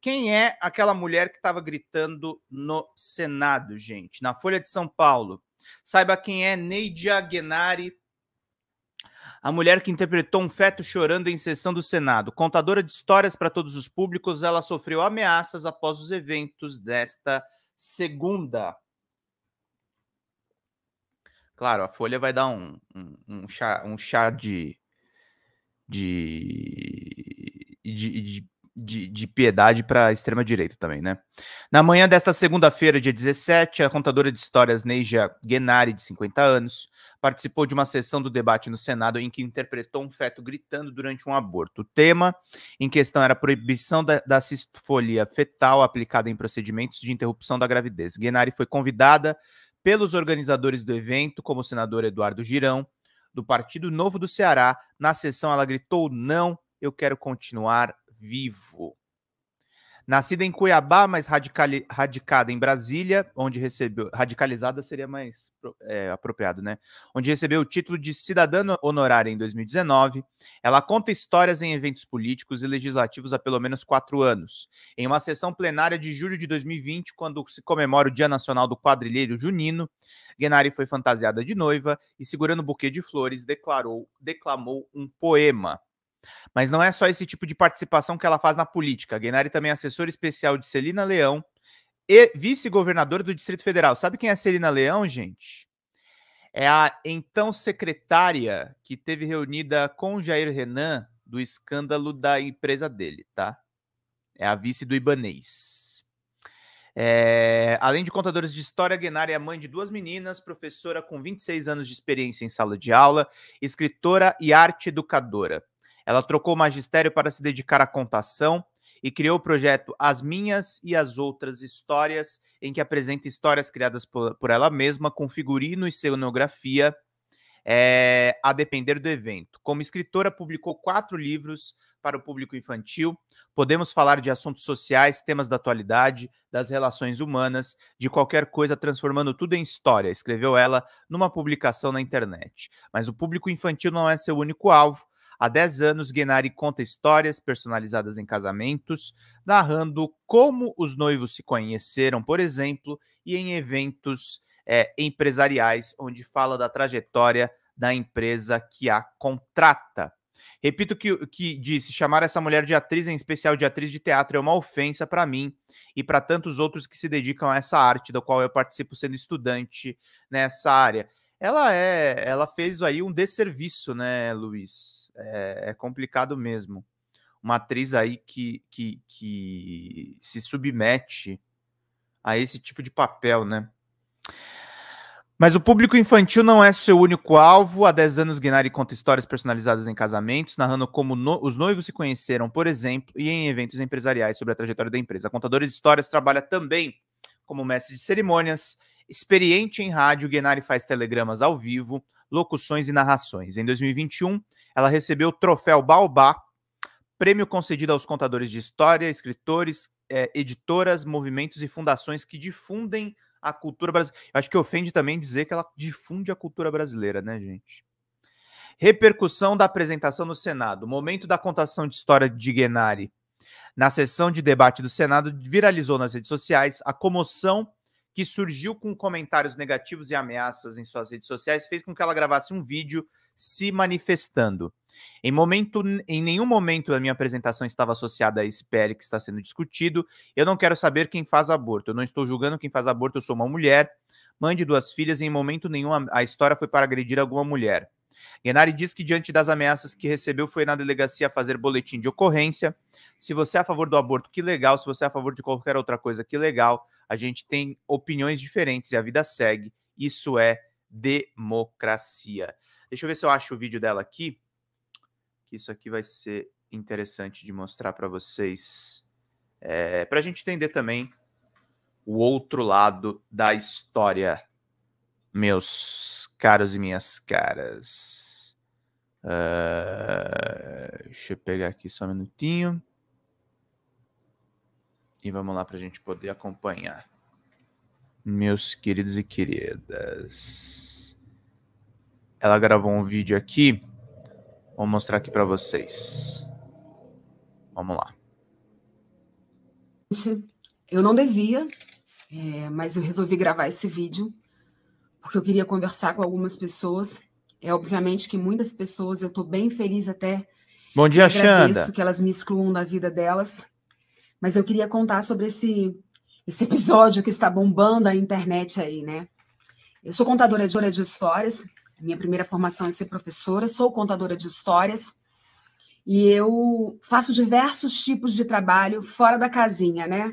Quem é aquela mulher que estava gritando no Senado, gente? Na Folha de São Paulo. Saiba quem é Neidia Genari, a mulher que interpretou um feto chorando em sessão do Senado. Contadora de histórias para todos os públicos, ela sofreu ameaças após os eventos desta segunda. Claro, a Folha vai dar um, um, um chá, um chá de, de, de, de de, de piedade para extrema-direita também, né? Na manhã desta segunda-feira, dia 17, a contadora de histórias Neija Genari, de 50 anos, participou de uma sessão do debate no Senado em que interpretou um feto gritando durante um aborto. O tema em questão era a proibição da, da cistofolia fetal aplicada em procedimentos de interrupção da gravidez. Genari foi convidada pelos organizadores do evento, como o senador Eduardo Girão, do Partido Novo do Ceará. Na sessão, ela gritou: Não, eu quero continuar vivo. Nascida em Cuiabá, mas radicali, radicada em Brasília, onde recebeu. Radicalizada seria mais é, apropriado, né? Onde recebeu o título de cidadã honorária em 2019. Ela conta histórias em eventos políticos e legislativos há pelo menos quatro anos. Em uma sessão plenária de julho de 2020, quando se comemora o Dia Nacional do Quadrilheiro Junino, Guenari foi fantasiada de noiva e, segurando o buquê de flores, declarou, declamou um poema. Mas não é só esse tipo de participação que ela faz na política. A Guenari também é assessora especial de Celina Leão e vice-governadora do Distrito Federal. Sabe quem é Celina Leão, gente? É a então secretária que teve reunida com Jair Renan do escândalo da empresa dele, tá? É a vice do Ibanês. É, além de contadores de história, Guenari é mãe de duas meninas, professora com 26 anos de experiência em sala de aula, escritora e arte educadora. Ela trocou o magistério para se dedicar à contação e criou o projeto As Minhas e as Outras Histórias, em que apresenta histórias criadas por, por ela mesma, com figurino e cenografia, é, a depender do evento. Como escritora, publicou quatro livros para o público infantil. Podemos falar de assuntos sociais, temas da atualidade, das relações humanas, de qualquer coisa, transformando tudo em história, escreveu ela numa publicação na internet. Mas o público infantil não é seu único alvo. Há 10 anos, Guenari conta histórias personalizadas em casamentos, narrando como os noivos se conheceram, por exemplo, e em eventos é, empresariais, onde fala da trajetória da empresa que a contrata. Repito que, que disse: chamar essa mulher de atriz, em especial de atriz de teatro, é uma ofensa para mim e para tantos outros que se dedicam a essa arte, da qual eu participo sendo estudante nessa área. Ela é, ela fez aí um desserviço, né, Luiz? é, é complicado mesmo. Uma atriz aí que, que, que se submete a esse tipo de papel, né? Mas o público infantil não é seu único alvo. Há 10 anos, Guinari conta histórias personalizadas em casamentos, narrando como no os noivos se conheceram, por exemplo, e em eventos empresariais sobre a trajetória da empresa. A de histórias trabalha também como mestre de cerimônias. Experiente em rádio, Guinari faz telegramas ao vivo, locuções e narrações. Em 2021, ela recebeu o Troféu Baobá, prêmio concedido aos contadores de história, escritores, é, editoras, movimentos e fundações que difundem a cultura brasileira. Acho que ofende também dizer que ela difunde a cultura brasileira, né, gente? Repercussão da apresentação no Senado. Momento da contação de história de Guenari. Na sessão de debate do Senado, viralizou nas redes sociais a comoção que surgiu com comentários negativos e ameaças em suas redes sociais, fez com que ela gravasse um vídeo se manifestando. Em, momento, em nenhum momento da minha apresentação estava associada a esse PL que está sendo discutido. Eu não quero saber quem faz aborto. Eu não estou julgando quem faz aborto. Eu sou uma mulher, mãe de duas filhas, e em momento nenhum a história foi para agredir alguma mulher. genari diz que, diante das ameaças que recebeu, foi na delegacia fazer boletim de ocorrência. Se você é a favor do aborto, que legal. Se você é a favor de qualquer outra coisa, que legal a gente tem opiniões diferentes e a vida segue. Isso é democracia. Deixa eu ver se eu acho o vídeo dela aqui. Que isso aqui vai ser interessante de mostrar para vocês. É, para a gente entender também o outro lado da história, meus caros e minhas caras. Uh, deixa eu pegar aqui só um minutinho. E vamos lá para a gente poder acompanhar. Meus queridos e queridas. Ela gravou um vídeo aqui. Vou mostrar aqui para vocês. Vamos lá. Eu não devia, é, mas eu resolvi gravar esse vídeo porque eu queria conversar com algumas pessoas. É obviamente que muitas pessoas, eu estou bem feliz até. Bom dia, Xanda. que elas me excluam da vida delas. Mas eu queria contar sobre esse, esse episódio que está bombando a internet aí, né? Eu sou contadora de, de histórias, minha primeira formação é ser professora, sou contadora de histórias e eu faço diversos tipos de trabalho fora da casinha, né?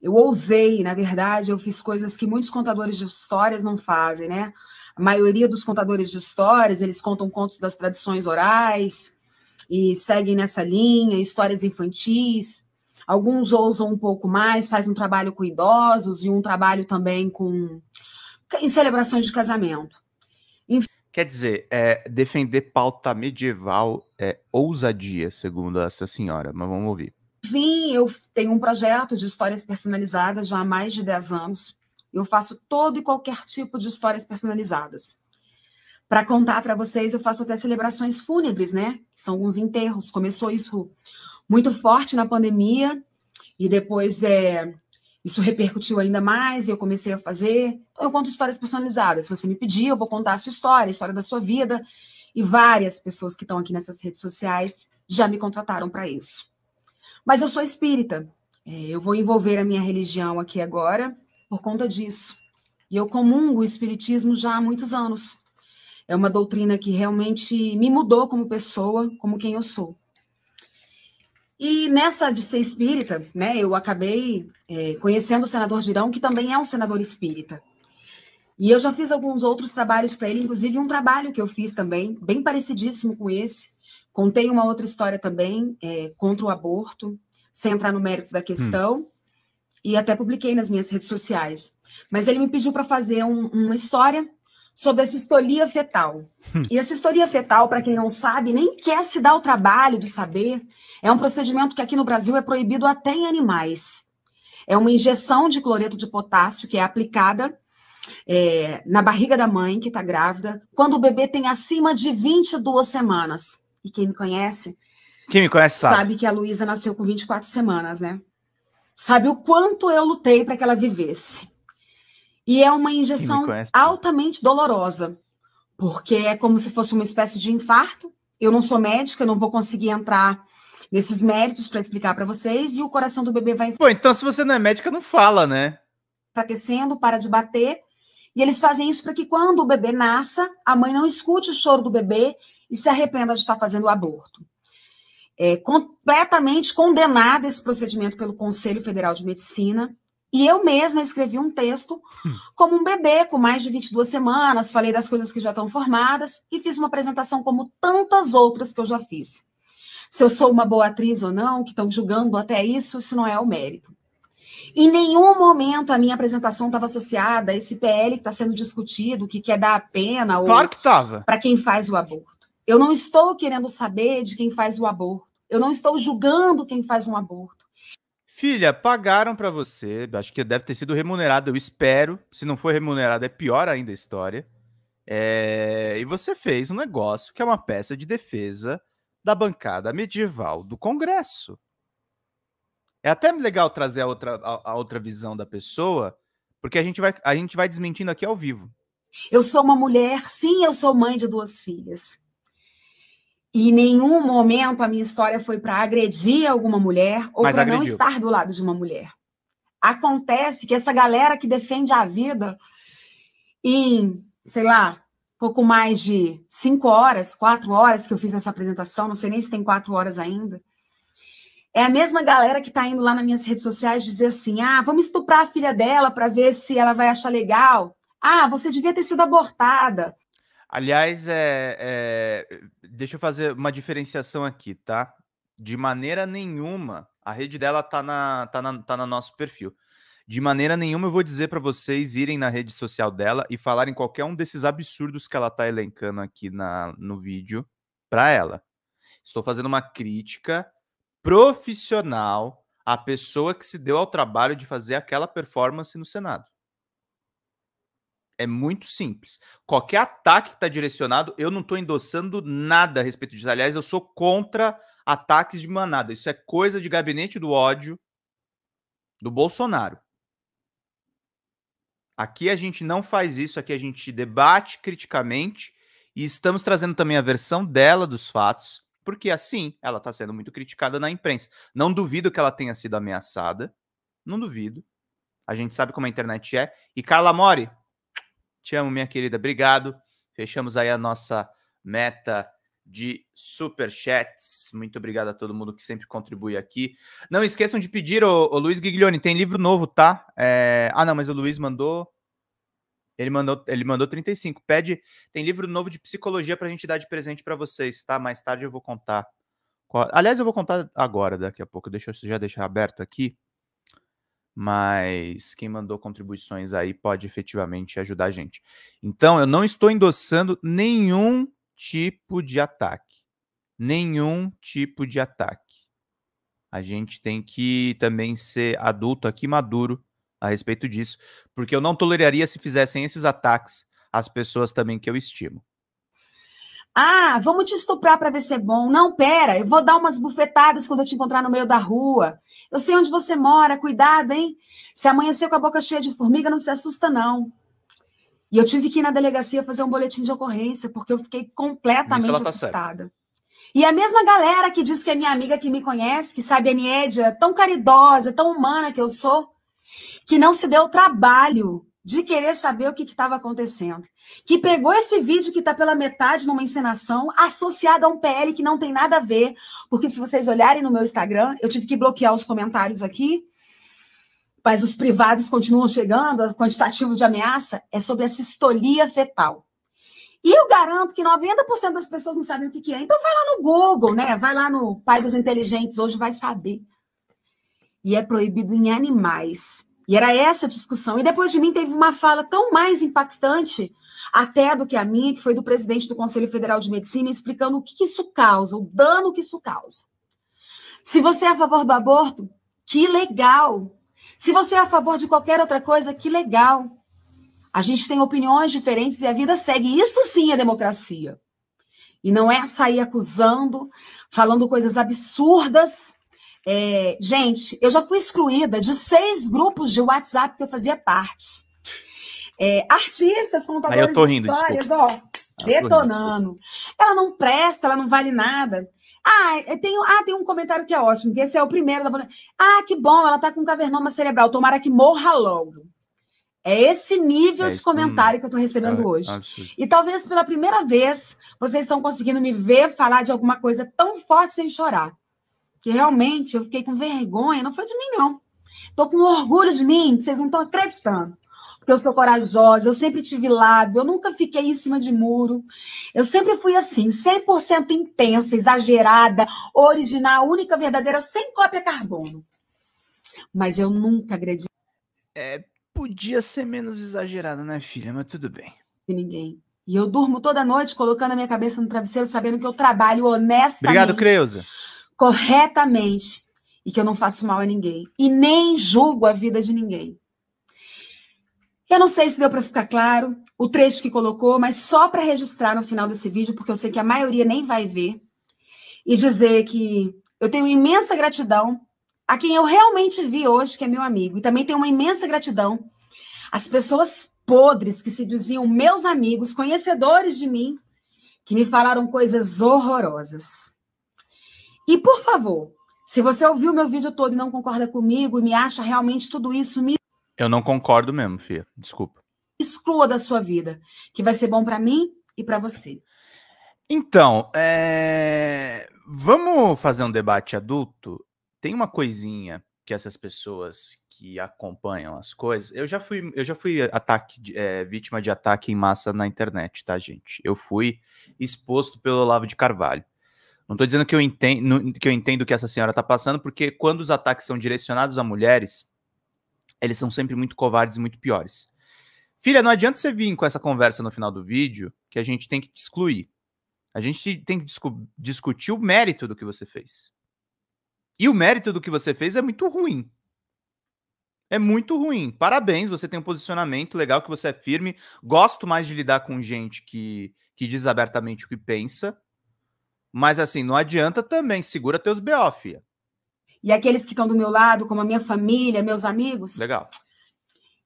Eu ousei, na verdade, eu fiz coisas que muitos contadores de histórias não fazem, né? A maioria dos contadores de histórias, eles contam contos das tradições orais e seguem nessa linha, histórias infantis. Alguns ousam um pouco mais, fazem um trabalho com idosos e um trabalho também com em celebrações de casamento. Enfim. Quer dizer, é, defender pauta medieval é ousadia, segundo essa senhora, mas vamos ouvir. Enfim, eu tenho um projeto de histórias personalizadas já há mais de 10 anos. Eu faço todo e qualquer tipo de histórias personalizadas. Para contar para vocês, eu faço até celebrações fúnebres, né? Que são alguns enterros. Começou isso muito forte na pandemia, e depois é, isso repercutiu ainda mais, e eu comecei a fazer. Então, eu conto histórias personalizadas. Se você me pedir, eu vou contar a sua história, a história da sua vida. E várias pessoas que estão aqui nessas redes sociais já me contrataram para isso. Mas eu sou espírita. É, eu vou envolver a minha religião aqui agora por conta disso. E eu comungo o espiritismo já há muitos anos. É uma doutrina que realmente me mudou como pessoa, como quem eu sou. E nessa de ser espírita, né, eu acabei é, conhecendo o senador Girão, que também é um senador espírita. E eu já fiz alguns outros trabalhos para ele, inclusive um trabalho que eu fiz também, bem parecidíssimo com esse. Contei uma outra história também é, contra o aborto, sem entrar no mérito da questão, hum. e até publiquei nas minhas redes sociais. Mas ele me pediu para fazer um, uma história sobre a sistolia fetal. Hum. E a sistolia fetal, para quem não sabe, nem quer se dar o trabalho de saber, é um procedimento que aqui no Brasil é proibido até em animais. É uma injeção de cloreto de potássio que é aplicada é, na barriga da mãe que está grávida, quando o bebê tem acima de 22 semanas. E quem me conhece. Quem me conhece sabe. Sabe que a Luísa nasceu com 24 semanas, né? Sabe o quanto eu lutei para que ela vivesse. E é uma injeção altamente dolorosa, porque é como se fosse uma espécie de infarto. Eu não sou médica, não vou conseguir entrar nesses méritos para explicar para vocês, e o coração do bebê vai. Pô, então se você não é médica, não fala, né? Enfraquecendo, para de bater. E eles fazem isso para que quando o bebê nasça, a mãe não escute o choro do bebê e se arrependa de estar tá fazendo o aborto. É completamente condenado esse procedimento pelo Conselho Federal de Medicina. E eu mesma escrevi um texto hum. como um bebê com mais de 22 semanas, falei das coisas que já estão formadas e fiz uma apresentação como tantas outras que eu já fiz. Se eu sou uma boa atriz ou não, que estão julgando até isso, isso não é o mérito. Em nenhum momento a minha apresentação estava associada a esse PL que está sendo discutido, que quer é dar a pena ou claro que para quem faz o aborto. Eu não estou querendo saber de quem faz o aborto. Eu não estou julgando quem faz um aborto. Filha, pagaram para você, acho que deve ter sido remunerado, eu espero. Se não for remunerado, é pior ainda a história. É... E você fez um negócio que é uma peça de defesa da bancada medieval do Congresso. É até legal trazer a outra, a, a outra visão da pessoa, porque a gente, vai, a gente vai desmentindo aqui ao vivo. Eu sou uma mulher, sim, eu sou mãe de duas filhas. E em nenhum momento a minha história foi para agredir alguma mulher ou para não estar do lado de uma mulher. Acontece que essa galera que defende a vida em, sei lá, pouco mais de cinco horas, quatro horas que eu fiz essa apresentação, não sei nem se tem quatro horas ainda. É a mesma galera que está indo lá nas minhas redes sociais dizer assim: ah, vamos estuprar a filha dela para ver se ela vai achar legal. Ah, você devia ter sido abortada. Aliás, é, é, deixa eu fazer uma diferenciação aqui, tá? De maneira nenhuma, a rede dela tá na, tá na, tá na nosso perfil. De maneira nenhuma eu vou dizer para vocês irem na rede social dela e falarem qualquer um desses absurdos que ela tá elencando aqui na, no vídeo para ela. Estou fazendo uma crítica profissional à pessoa que se deu ao trabalho de fazer aquela performance no Senado. É muito simples. Qualquer ataque que está direcionado, eu não estou endossando nada a respeito disso. Aliás, eu sou contra ataques de manada. Isso é coisa de gabinete do ódio do Bolsonaro. Aqui a gente não faz isso, aqui a gente debate criticamente e estamos trazendo também a versão dela dos fatos, porque assim ela está sendo muito criticada na imprensa. Não duvido que ela tenha sido ameaçada, não duvido. A gente sabe como a internet é. E Carla Mori, te amo, minha querida. Obrigado. Fechamos aí a nossa meta de superchats. Muito obrigado a todo mundo que sempre contribui aqui. Não esqueçam de pedir, o, o Luiz Guiglione, tem livro novo, tá? É... Ah, não, mas o Luiz mandou. Ele mandou, ele mandou 35. Pede, tem livro novo de psicologia pra gente dar de presente para vocês, tá? Mais tarde eu vou contar. Aliás, eu vou contar agora, daqui a pouco. Deixa eu já deixar aberto aqui mas quem mandou contribuições aí pode efetivamente ajudar a gente. Então, eu não estou endossando nenhum tipo de ataque. Nenhum tipo de ataque. A gente tem que também ser adulto aqui, maduro a respeito disso, porque eu não toleraria se fizessem esses ataques às pessoas também que eu estimo. Ah, vamos te estuprar para ver se é bom. Não, pera, eu vou dar umas bufetadas quando eu te encontrar no meio da rua. Eu sei onde você mora, cuidado, hein? Se amanhecer com a boca cheia de formiga, não se assusta, não. E eu tive que ir na delegacia fazer um boletim de ocorrência, porque eu fiquei completamente tá assustada. Certo. E a mesma galera que diz que é minha amiga que me conhece, que sabe a Niedia, tão caridosa, tão humana que eu sou, que não se deu o trabalho de querer saber o que estava acontecendo, que pegou esse vídeo que está pela metade numa encenação, associado a um PL que não tem nada a ver, porque se vocês olharem no meu Instagram, eu tive que bloquear os comentários aqui, mas os privados continuam chegando, o quantitativo de ameaça é sobre a sistolia fetal. E eu garanto que 90% das pessoas não sabem o que, que é. Então vai lá no Google, né? Vai lá no Pai dos Inteligentes, hoje vai saber. E é proibido em animais e era essa a discussão. E depois de mim teve uma fala tão mais impactante até do que a minha, que foi do presidente do Conselho Federal de Medicina, explicando o que isso causa, o dano que isso causa. Se você é a favor do aborto, que legal. Se você é a favor de qualquer outra coisa, que legal. A gente tem opiniões diferentes e a vida segue. Isso sim é democracia. E não é sair acusando, falando coisas absurdas é, gente, eu já fui excluída de seis grupos de WhatsApp que eu fazia parte. É, artistas, contadores de rindo, histórias, ah, desculpa. ó, detonando. ela não presta, ela não vale nada. Ah, tem, ah, tem um comentário que é ótimo, que esse é o primeiro da Ah, que bom, ela tá com cavernoma cerebral, tomara que morra logo. É esse nível é de comentário que eu estou recebendo é, hoje. Absurdo. E talvez pela primeira vez vocês estão conseguindo me ver falar de alguma coisa tão forte sem chorar que realmente eu fiquei com vergonha, não foi de mim, não. Estou com orgulho de mim, vocês não estão acreditando. Porque eu sou corajosa, eu sempre tive lábio, eu nunca fiquei em cima de muro. Eu sempre fui assim, 100% intensa, exagerada, original, única, verdadeira, sem cópia carbono. Mas eu nunca agredi. É, podia ser menos exagerada, né, filha? Mas tudo bem. De ninguém. E eu durmo toda noite colocando a minha cabeça no travesseiro, sabendo que eu trabalho honestamente. Obrigado, Creuza corretamente e que eu não faço mal a ninguém e nem julgo a vida de ninguém. Eu não sei se deu para ficar claro o trecho que colocou, mas só para registrar no final desse vídeo, porque eu sei que a maioria nem vai ver, e dizer que eu tenho imensa gratidão a quem eu realmente vi hoje, que é meu amigo, e também tenho uma imensa gratidão às pessoas podres que se diziam meus amigos, conhecedores de mim, que me falaram coisas horrorosas. E, por favor, se você ouviu meu vídeo todo e não concorda comigo e me acha realmente tudo isso, me. Eu não concordo mesmo, Fia. Desculpa. Exclua da sua vida, que vai ser bom para mim e para você. Então, é... vamos fazer um debate adulto? Tem uma coisinha que essas pessoas que acompanham as coisas. Eu já fui, eu já fui ataque, é, vítima de ataque em massa na internet, tá, gente? Eu fui exposto pelo Olavo de Carvalho. Não estou dizendo que eu, entendo, que eu entendo que essa senhora está passando, porque quando os ataques são direcionados a mulheres, eles são sempre muito covardes e muito piores. Filha, não adianta você vir com essa conversa no final do vídeo, que a gente tem que te excluir. A gente tem que discu discutir o mérito do que você fez. E o mérito do que você fez é muito ruim. É muito ruim. Parabéns, você tem um posicionamento legal, que você é firme. Gosto mais de lidar com gente que, que diz abertamente o que pensa mas assim, não adianta também, segura teus BO, E aqueles que estão do meu lado, como a minha família, meus amigos. Legal.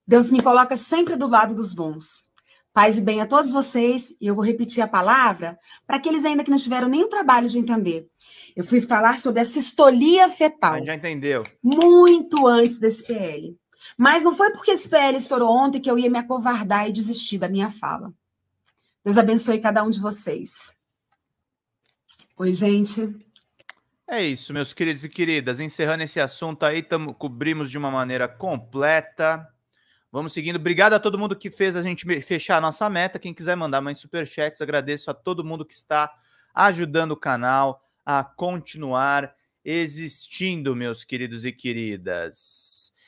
Deus me coloca sempre do lado dos bons. Paz e bem a todos vocês, e eu vou repetir a palavra para aqueles ainda que não tiveram nenhum trabalho de entender. Eu fui falar sobre a sistolia fetal. já entendeu. Muito antes desse PL. Mas não foi porque esse PL estourou ontem que eu ia me acovardar e desistir da minha fala. Deus abençoe cada um de vocês. Oi, gente. É isso, meus queridos e queridas. Encerrando esse assunto aí, tamo, cobrimos de uma maneira completa. Vamos seguindo. Obrigado a todo mundo que fez a gente fechar a nossa meta. Quem quiser mandar mais superchats, agradeço a todo mundo que está ajudando o canal a continuar existindo, meus queridos e queridas.